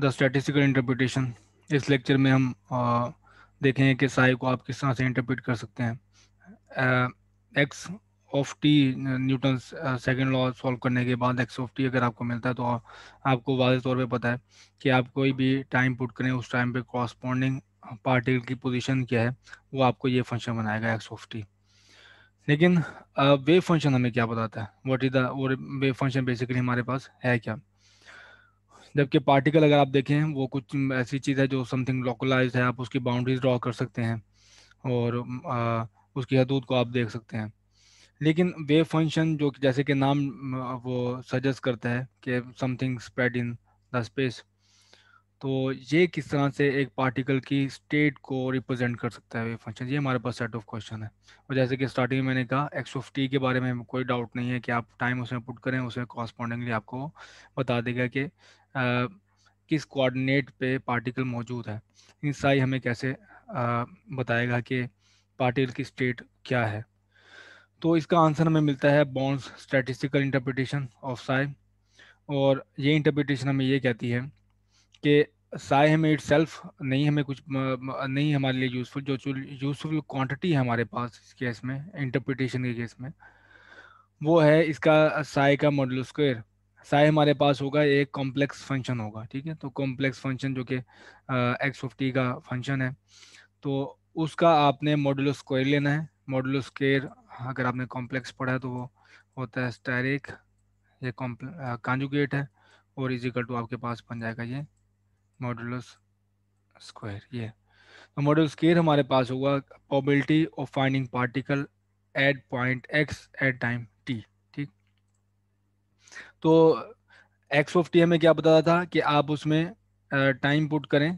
the statistical interpretation इस lecture में हम आ, देखेंगे कि साई को आप किस तरह से इंटरप्रिट कर सकते हैं x of t Newton second law solve करने के बाद एक्स ऑफ टी अगर आपको मिलता है तो आपको वाज तौर पे पता है कि आप कोई भी टाइम पुट करें उस टाइम पे कॉरस्पॉन्डिंग पार्टिकल की पोजीशन क्या है वो आपको ये फंक्शन बनाएगा एक्स ऑफ टी लेकिन वेव फंक्शन हमें क्या बताता है what is the wave function basically हमारे पास है क्या जबकि पार्टिकल अगर आप देखें वो कुछ ऐसी चीज़ है जो समथिंग लोकलाइज है आप उसकी बाउंड्रीज ड्रॉ कर सकते हैं और आ, उसकी हदूद को आप देख सकते हैं लेकिन वेव फंक्शन जो जैसे कि नाम वो सजेस्ट करता है कि something spread in the space तो ये किस तरह से एक पार्टिकल की स्टेट को रिप्रेजेंट कर सकता है वेव फंक्शन ये हमारे पास सेट ऑफ क्वेश्चन है और जैसे कि स्टार्टिंग में मैंने कहा एक्स ऑफ टी के बारे में कोई डाउट नहीं है कि आप टाइम उसमें पुट करें उसमें कॉरस्पॉन्डिंगली आपको बता देगा कि किस कोऑर्डिनेट पे पार्टिकल मौजूद है इन साई हमें कैसे बताएगा कि पार्टिकल की स्टेट क्या है तो इसका आंसर हमें मिलता है Born's statistical interpretation of psi और ये इंटरप्रिटेशन हमें ये कहती है कि साय हमें इट सेल्फ नहीं हमें कुछ नहीं हमारे लिए यूज़फुल जो यूज़फुल क्वांटिटी है हमारे पास इस केस में इंटरप्रिटेशन के केस में वो है इसका साय का मॉडल स्क्वायर साई हमारे पास होगा एक कॉम्प्लेक्स फंक्शन होगा ठीक है तो कॉम्प्लेक्स फंक्शन जो कि एक्स फिफ्टी का फंक्शन है तो उसका आपने मॉडुलो स्क्वायर लेना है मॉडुलो स्क्वायर अगर आपने कॉम्प्लेक्स पढ़ा है तो वो होता है स्टैरिक ये कॉन्जुगेट है और इज इक्वल टू आपके पास बन जाएगा ये मॉडुलो स्क्वायर ये तो मॉडुलो स्क्वायर हमारे पास होगा probability of finding particle at point x at time तो एक्स ऑफ टी हमें क्या बताया था कि आप उसमें टाइम पुट करें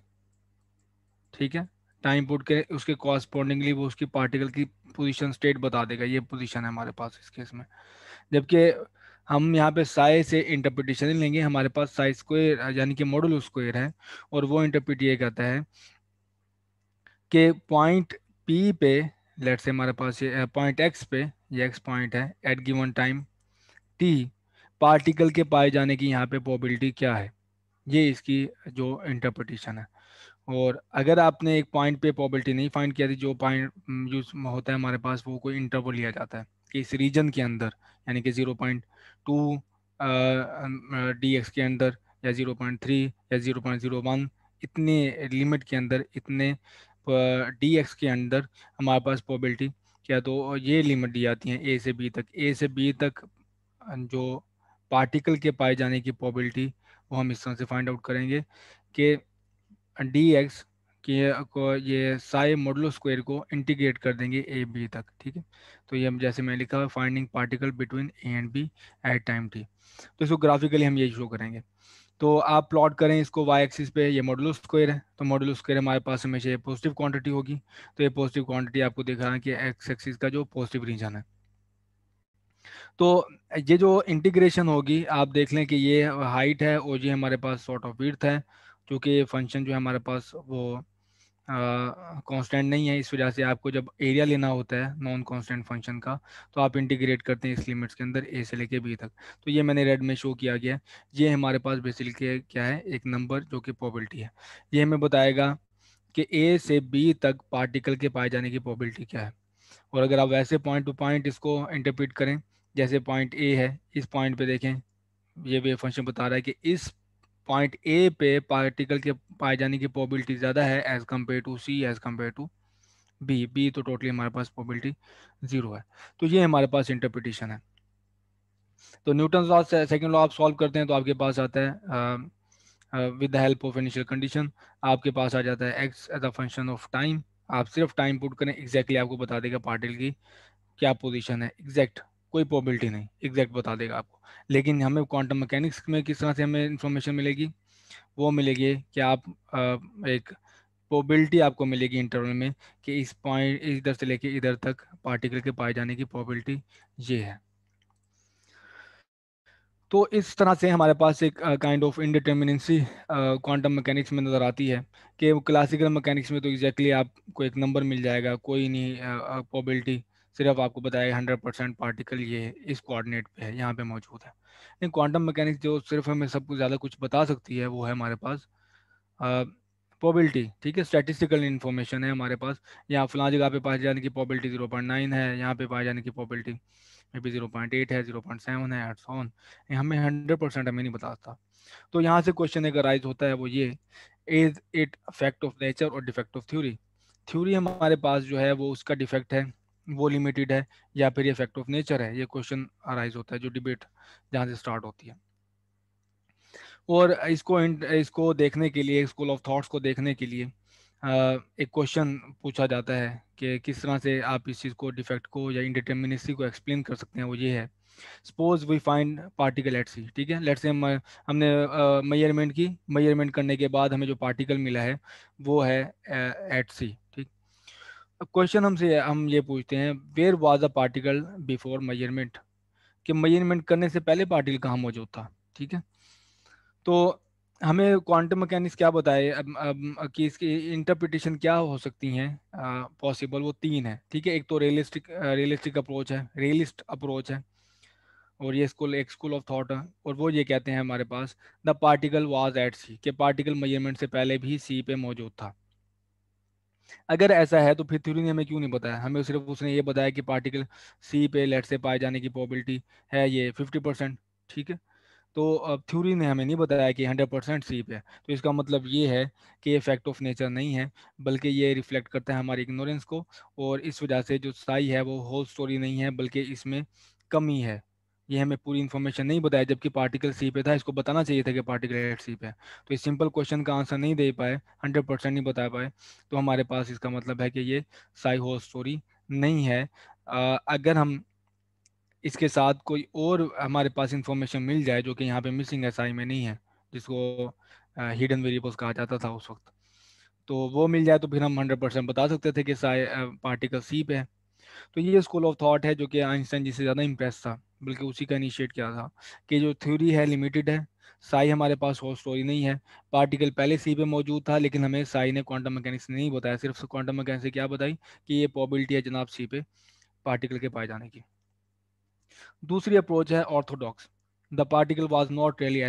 ठीक है टाइम पुट करें उसके कॉरस्पॉन्डिंगली वो उसकी पार्टिकल की पोजीशन स्टेट बता देगा ये पोजीशन है हमारे पास इस केस में जबकि हम यहाँ पे साइज से इंटरप्रिटेशन लेंगे हमारे पास साइज स्क्वेयर यानी कि मॉडल स्क्वेयर है और वो इंटरप्रिट ये कहता है कि पॉइंट पी पे लेट से हमारे पास ये पॉइंट एक्स पे ये एक्स पॉइंट है at given time t particle के पाए जाने की यहाँ पे प्रोबेबिलिटी क्या है ये इसकी जो इंटरप्रटेशन है और अगर आपने एक पॉइंट पे प्रोबेबिलिटी नहीं फाइंड किया थी तो जो पॉइंट हम्म, यूज होता है हमारे पास वो कोई इंटरवल लिया जाता है कि इस रीजन के अंदर यानी कि zero point two d x के अंदर या ज़ीरो पॉइंट थ्री या ज़ीरो पॉइंट ज़ीरो वन इतने लिमिट के अंदर इतने डी एक्स के अंदर हमारे पास प्रोबेबिलिटी क्या तो ये लिमिट दी जाती है ए से बी तक ए से बी तक जो पार्टिकल के पाए जाने की प्रॉबिलिटी वो हम इस तरह से फाइंड आउट करेंगे कि डी एक्स के को ये सारे मॉडलो स्क्वायर को इंटीग्रेट कर देंगे ए बी तक ठीक है तो ये हम जैसे मैंने लिखा हुआ finding particle between a and b at time t तो इसको ग्राफिकली हम ये शो करेंगे तो आप प्लॉट करें इसको वाई एक्सिस पे ये मॉडलो स्क्वायर है तो मॉडलो स्क्वायर हमारे पास हमेशा ये पॉजिटिव क्वांटिटी होगी तो ये पॉजिटिव क्वांटिटी आपको दिख रहा है कि एक्स एक्सिस का जो पॉजिटिव रीजन है तो ये जो इंटीग्रेशन होगी आप देख लें कि ये हाइट है और ये हमारे पास शॉर्ट ऑफ विर्थ है क्योंकि फंक्शन जो है हमारे पास वो कांस्टेंट नहीं है इस वजह से आपको जब एरिया लेना होता है नॉन कांस्टेंट फंक्शन का तो आप इंटीग्रेट करते हैं इस लिमिट्स के अंदर ए से लेके बी तक तो ये मैंने रेड में शो किया गया ये हमारे पास बेसिल के क्या है एक नंबर जो कि प्रॉबिलिटी है ये हमें बताएगा कि ए से बी तक पार्टिकल के पाए जाने की प्रॉबिलिटी क्या है और अगर आप वैसे पॉइंट टू पॉइंट इसको इंटरप्रिट करें जैसे पॉइंट ए है इस पॉइंट पे देखें ये वेव फंक्शन बता रहा है कि इस पॉइंट ए पे पार्टिकल के पाए जाने की प्रोबेबिलिटी ज़्यादा है as compared to c as compared to b b तो टोटली हमारे पास प्रोबेबिलिटी ज़ीरो है तो ये हमारे पास इंटरप्रिटेशन है तो न्यूटन लॉ सेकेंड लॉ आप सॉल्व करते हैं तो आपके पास आता है with the help of initial condition आपके पास आ जाता है x as a function of time आप सिर्फ टाइम पुट करें एग्जैक्टली exactly आपको बता देगा पार्टिकल की क्या पोजीशन है एग्जैक्ट कोई प्रॉबिलिटी नहीं एग्जैक्ट बता देगा आपको लेकिन हमें क्वांटम मैकेनिक्स में किस तरह से हमें इंफॉर्मेशन मिलेगी वो मिलेगी कि आप एक प्रॉबिलिटी आपको मिलेगी इंटरवल में कि इस पॉइंट इधर से लेके इधर तक पार्टिकल के पाए जाने की प्रॉबिलिटी ये है तो इस तरह से हमारे पास एक kind of indeterminacy quantum mechanics में नज़र आती है कि क्लासिकल मैकेनिक्स में तो एग्जैक्टली exactly आपको एक नंबर मिल जाएगा कोई नहीं प्रॉबिलिटी uh, सिर्फ आपको बताएगा हंड्रेड परसेंट पार्टिकल ये इस कोऑर्डिनेट पे है यहाँ पे मौजूद है नहीं क्वांटम मैकेनिक्स जो सिर्फ हमें सब कुछ ज़्यादा कुछ बता सकती है वो है हमारे पास पॉबिलिटी ठीक है स्टैटिस्टिकल इन्फॉर्मेशन है हमारे पास यहाँ फलां जगह पे पाए जाने की पॉबिलिटी जीरो पॉइंट नाइन है यहाँ पे पाए जाने की probability may be zero point eight है जीरो पॉइंट सेवन है एट सोन हमें हंड्रेड परसेंट हमें नहीं बताता तो यहाँ से क्वेश्चन एक राइज होता है वो ये is it fact of nature और डिफेक्ट ऑफ थ्योरी थ्योरी हमारे पास जो है वो उसका डिफेक्ट है वो लिमिटेड है या फिर ये फैक्ट ऑफ नेचर है ये क्वेश्चन अराइज होता है जो डिबेट जहाँ से स्टार्ट होती है और इसको इसको देखने के लिए स्कूल ऑफ थॉट्स को देखने के लिए एक क्वेश्चन पूछा जाता है कि किस तरह से आप इस चीज़ को डिफेक्ट को या इंडिटर्मिनेसी को एक्सप्लेन कर सकते हैं वो ये है suppose we find particle at C ठीक है लेट से हमने मेयरमेंट की मेयरमेंट करने के बाद हमें जो पार्टिकल मिला है वो है एट सी क्वेश्चन हमसे हम ये पूछते हैं where was a particle before measurement कि मेजरमेंट करने से पहले पार्टिकल कहाँ मौजूद था ठीक है तो हमें क्वांटम मैकेनिक्स क्या बताए अब, अब कि इसकी इंटरप्रिटेशन क्या हो सकती हैं पॉसिबल वो तीन है ठीक है एक तो रियलिस्टिक रियलिस्टिक अप्रोच है रियलिस्ट अप्रोच है और ये स्कूल एक स्कूल ऑफ थॉट है और वो ये कहते हैं हमारे पास the particle was at C के पार्टिकल मेजरमेंट से पहले भी सी पे मौजूद था अगर ऐसा है तो फिर थ्योरी ने हमें क्यों नहीं बताया हमें सिर्फ उसने ये बताया कि पार्टिकल सी पे लेट से पाए जाने की प्रॉबिलिटी है ये फिफ्टी परसेंट ठीक है तो अब थ्योरी ने हमें नहीं बताया कि हंड्रेड परसेंट सी पे है तो इसका मतलब ये है कि ये फैक्ट ऑफ नेचर नहीं है बल्कि ये रिफ्लेक्ट करता है हमारी इग्नोरेंस को और इस वजह से जो साई है वो होल स्टोरी नहीं है बल्कि इसमें कमी है ये हमें पूरी इन्फॉर्मेशन नहीं बताया जबकि पार्टिकल सी पे था इसको बताना चाहिए था कि पार्टिकल एट सी पे तो इस सिंपल क्वेश्चन का आंसर नहीं दे पाए हंड्रेड परसेंट नहीं बता पाए तो हमारे पास इसका मतलब है कि ये साई हो स्टोरी नहीं है आ, अगर हम इसके साथ कोई और हमारे पास इंफॉर्मेशन मिल जाए जो कि यहाँ पे मिसिंग है साई में नहीं है जिसको हिडन वेरिएबल्स कहा जाता था उस वक्त तो वो मिल जाए तो फिर हम हंड्रेड परसेंट बता सकते थे कि साई पार्टिकल सी पे है तो ये स्कूल ऑफ थाट है जो कि आइंस्टाइन जिससे ज़्यादा इम्प्रेस था बल्कि उसी का इनिशिएट किया था कि जो थ्योरी है लिमिटेड है साई हमारे पास हो स्टोरी नहीं है पार्टिकल पहले सी पे मौजूद था लेकिन हमें साई ने क्वांटम मैकेनिक्स नहीं बताया सिर्फ क्वांटम मैकेनिक्स से क्या बताई कि ये पॉबिलिटी है जनाब सी पे पार्टिकल के पाए जाने की दूसरी अप्रोच है orthodox the particle was not really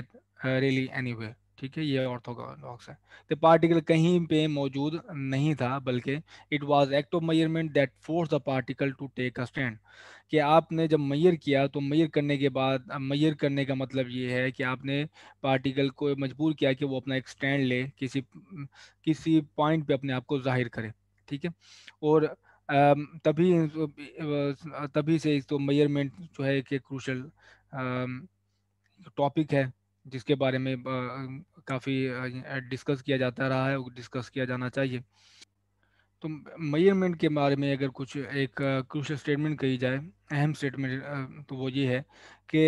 really any ठीक है ये ऑर्थोलॉक्स है द पार्टिकल कहीं पे मौजूद नहीं था बल्कि it was act of measurement that force the particle to take a stand कि आपने जब मयर किया तो मयर करने के बाद मयर करने का मतलब ये है कि आपने पार्टिकल को मजबूर किया कि वो अपना एक स्टैंड ले किसी किसी पॉइंट पे अपने आप को जाहिर करे ठीक है और तभी तभी से तो मयरमेंट जो है कि क्रूशल टॉपिक है जिसके बारे में काफ़ी डिस्कस किया जाता रहा है डिस्कस किया जाना चाहिए तो मयरमेंट के बारे में अगर कुछ एक क्रूशल स्टेटमेंट कही जाए अहम स्टेटमेंट तो वो ये है कि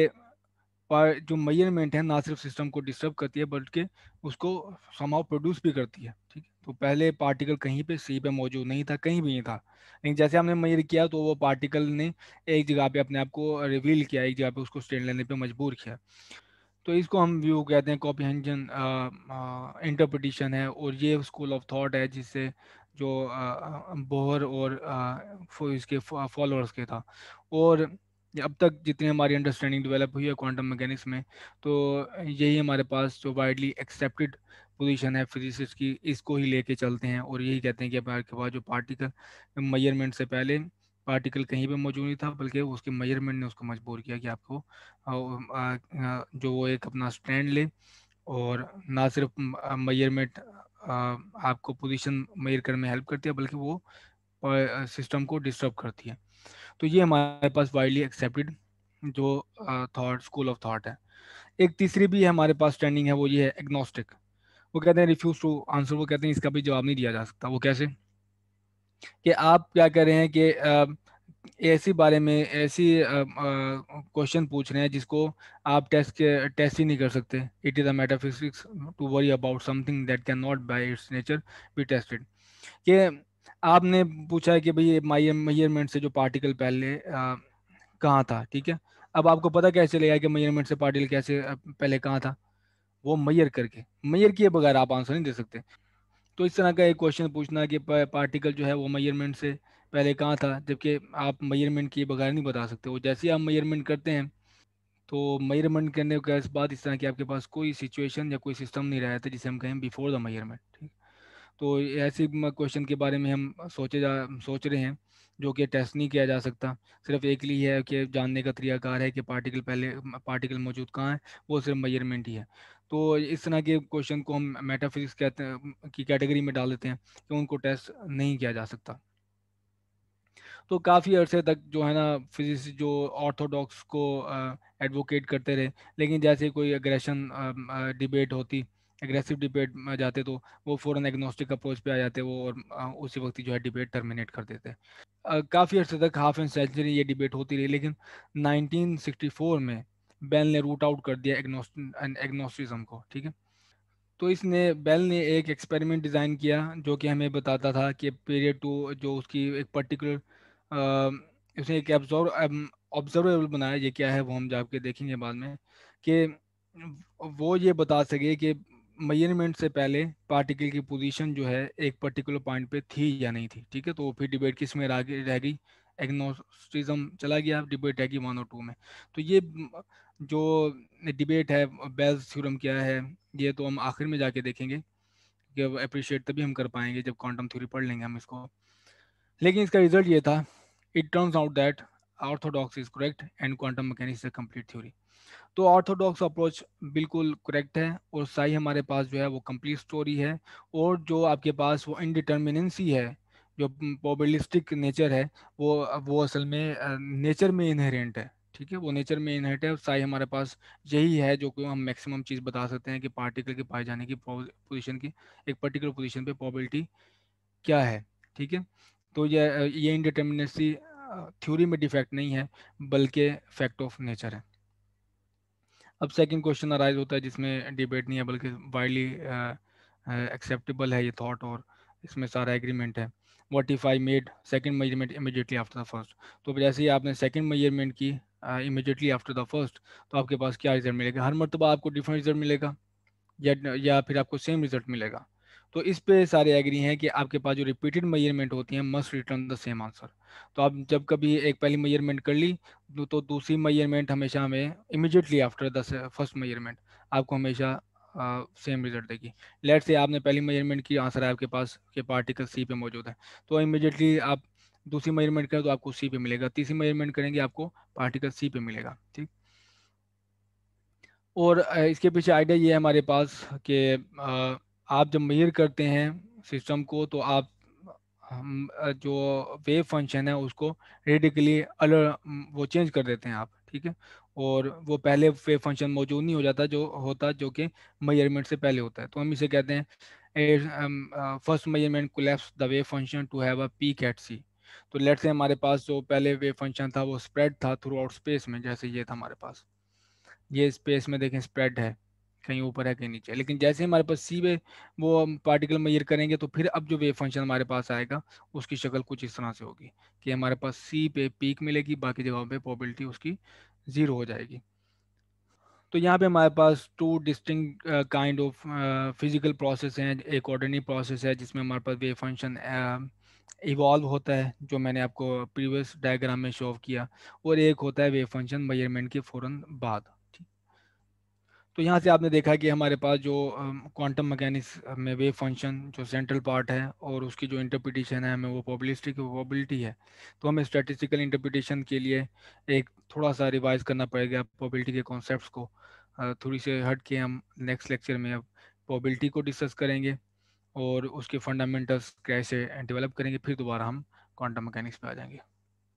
जो मयरमेंट है ना सिर्फ सिस्टम को डिस्टर्ब करती है बल्कि उसको समाव प्रोड्यूस भी करती है ठीक है तो पहले पार्टिकल कहीं पे सी पे मौजूद नहीं था कहीं भी नहीं था लेकिन जैसे हमने मयर किया तो वो पार्टिकल ने एक जगह पे अपने आप को रिवील किया एक जगह पे उसको स्टैंड लेने पे मजबूर किया तो इसको हम व्यू कहते हैं हंजन इंटरप्रटिशन है और ये स्कूल ऑफ थॉट है जिससे जो बोहर और इसके फॉलोअर्स के था और अब तक जितनी हमारी अंडरस्टैंडिंग डेवलप हुई है क्वांटम मैकेनिक्स में तो यही हमारे पास जो वाइडली एक्सेप्टेड पोजीशन है फिजिसिस्ट की इसको ही लेके चलते हैं और यही कहते हैं कि हमारे पास जो पार्टिकल मेजरमेंट से पहले आर्टिकल कहीं पे मौजूद नहीं था बल्कि उसके मेजरमेंट ने उसको मजबूर किया कि आपको जो वो एक अपना स्टैंड ले और ना सिर्फ मेजरमेंट आपको पोजीशन मेयर करने में हेल्प करती है बल्कि वो सिस्टम को डिस्टर्ब करती है तो ये हमारे पास वाइडली एक्सेप्टेड जो थॉट स्कूल ऑफ थॉट है एक तीसरी भी हमारे पास स्टैंडिंग है वो ये है एग्नोस्टिक वो कहते हैं रिफ्यूज टू आंसर वो कहते हैं इसका भी जवाब नहीं दिया जा सकता वो कैसे कि आप क्या कर रहे हैं कि ऐसी बारे में ऐसी क्वेश्चन पूछ रहे हैं जिसको आप टेस्ट के टेस्ट ही नहीं कर सकते it is a matter physics to worry about something that can not by its nature be tested कि आपने पूछा है कि भाई मेजरमेंट से जो पार्टिकल पहले कहाँ था ठीक है अब आपको पता कैसे लगा कि मेजरमेंट से पार्टिकल कैसे पहले कहाँ था वो मैयर करके मैयर किए बगैर आप आंसर नहीं दे सकते तो इस तरह का एक क्वेश्चन पूछना कि पार्टिकल जो है वो मेजरमेंट से पहले कहाँ था जबकि आप मेजरमेंट किए बगैर नहीं बता सकते वो जैसे ही आप मेजरमेंट करते हैं तो मेजरमेंट करने के बाद इस तरह की आपके पास कोई सिचुएशन या कोई सिस्टम नहीं रहा था तो जिसे हम कहें बिफोर द मेजरमेंट ठीक तो ऐसे क्वेश्चन के बारे में हम सोचे जा सोच रहे हैं जो कि टेस्ट नहीं किया जा सकता सिर्फ एक ही है कि जानने का तरीक़ाकार है कि पार्टिकल पहले पार्टिकल मौजूद कहाँ है वो सिर्फ मेजरमेंट ही है तो इस तरह के क्वेश्चन को हम मेटाफिजिक्स कहते हैं की कैटेगरी में डाल देते हैं कि उनको टेस्ट नहीं किया जा सकता तो काफ़ी अरसे तक जो है ना फिजिक्स जो ऑर्थोडॉक्स को एडवोकेट करते रहे लेकिन जैसे कोई एग्रेशन डिबेट होती एग्रेसिव डिबेट में जाते तो वो फ़ौरन एग्नोस्टिक अप्रोच पे आ जाते वो और उसी वक्त जो है डिबेट टर्मिनेट कर देते काफ़ी अर्से तक हाफ एंड सेंचुरी ये डिबेट होती रही लेकिन 1964 में बेल ने रूट आउट कर दिया एग्नोस्टिज्म को ठीक है तो इसने बेल ने एक एक्सपेरिमेंट डिज़ाइन किया जो कि हमें बताता था कि पीरियड टू जो उसकी एक पर्टिकुलर उसने एक ऑब्जर्वेबल बनाया ये क्या है वो हम जाके देखेंगे बाद में कि वो ये बता सके कि मेजरमेंट से पहले पार्टिकल की पोजीशन जो है एक पर्टिकुलर पॉइंट पे थी या नहीं थी ठीक है तो फिर डिबेट किस में रह गई एग्नोस्टिज्म चला गया डिबेट कि वन और टू में तो ये जो डिबेट है बेल्स थ्योरम क्या है ये तो हम आखिर में जाके देखेंगे कि अप्रिशिएट तभी हम कर पाएंगे जब क्वांटम थ्योरी पढ़ लेंगे हम इसको लेकिन इसका रिजल्ट ये था it turns out that orthodox is correct and quantum mechanics is complete theory तो ऑर्थोडॉक्स अप्रोच बिल्कुल करेक्ट है और सही हमारे पास जो है वो कंप्लीट स्टोरी है और जो आपके पास वो इनडिटर्मिनेंसी है जो पॉबलिस्टिक नेचर है वो वो असल में नेचर में इनहेरेंट है ठीक है वो नेचर में इनहेरेंट है साई हमारे पास यही है जो कि हम मैक्सिमम चीज़ बता सकते हैं कि पार्टिकल के पाए जाने की पोजिशन की एक पर्टिकुलर पोजिशन पर पॉबलिटी क्या है ठीक है तो ये ये इनडिटर्मिनेसी थ्योरी में डिफेक्ट नहीं है बल्कि फैक्ट ऑफ नेचर है अब सेकंड क्वेश्चन अराइज होता है जिसमें डिबेट नहीं है बल्कि वाइडली एक्सेप्टेबल है ये थॉट और इसमें सारा एग्रीमेंट है what if I made second measurement immediately after the first तो जैसे ही आपने सेकेंड मेजरमेंट की इमिजिएटली आफ्टर द फर्स्ट तो आपके पास क्या रिजल्ट मिलेगा हर मरतबा आपको डिफरेंट रिजल्ट मिलेगा या या फिर आपको सेम रिजल्ट मिलेगा तो इस पे सारे एग्री हैं कि आपके पास जो रिपीटेड मेजरमेंट होती हैं must return the same answer तो आप जब कभी एक पहली मेजरमेंट कर ली तो दूसरी मेजरमेंट हमेशा हमें immediately after the first measurement आपको हमेशा सेम रिजल्ट देगी लेट से आपने पहली मेजरमेंट की आंसर है आपके पास के पार्टिकल सी पे मौजूद है तो इमिजिएटली आप दूसरी मेजरमेंट करें तो आपको सी पे मिलेगा तीसरी मेजरमेंट करेंगे आपको पार्टिकल सी पे मिलेगा ठीक और इसके पीछे आइडिया ये है हमारे पास कि आप जब मेयर करते हैं सिस्टम को तो आप हम जो वेव फंक्शन है उसको रेडिकली अल वो चेंज कर देते हैं आप ठीक है और वो पहले वेव फंक्शन मौजूद नहीं हो जाता जो होता जो कि मयरमेंट से पहले होता है तो हम इसे कहते हैं first measurement collapse the wave function to have a peak at C तो लेट से हमारे पास जो पहले वेव फंक्शन था वो स्प्रेड था थ्रू आउट स्पेस में जैसे ये था हमारे पास ये स्पेस में देखें स्प्रेड है कहीं ऊपर है कहीं नीचे लेकिन जैसे हमारे पास सी वे वो पार्टिकल मैयर करेंगे तो फिर अब जो वेव फंक्शन हमारे पास आएगा उसकी शक्ल कुछ इस तरह से होगी कि हमारे पास सी पे पीक मिलेगी बाकी जगहों पे पॉबिलिटी उसकी ज़ीरो हो जाएगी तो यहाँ पे हमारे पास two distinct kind of physical process हैं एक ऑर्डनरी प्रोसेस है जिसमें हमारे पास वेव फंक्शन इवॉल्व होता है जो मैंने आपको प्रीवियस डायग्राम में शो ऑफ किया और एक होता है वेव फंक्शन मयरमेंट के फ़ौरन बाद तो यहाँ से आपने देखा कि हमारे पास जो क्वांटम मैकेनिक्स में वेव फंक्शन जो सेंट्रल पार्ट है और उसकी जो इंटरप्रिटेशन है हमें वो पॉबलिस्टिक प्रॉबिलिटी है तो हमें स्टैटिस्टिकल इंटरप्रिटेशन के लिए एक थोड़ा सा रिवाइज करना पड़ेगा पॉबिलिटी के कॉन्सेप्ट को थोड़ी से हट के हम नेक्स्ट लेक्चर में अब पॉबिलिटी को डिस्कस करेंगे और उसके फंडामेंटल्स कैसे डेवलप करेंगे फिर दोबारा हम क्वांटम मैकेनिक्स पे आ जाएंगे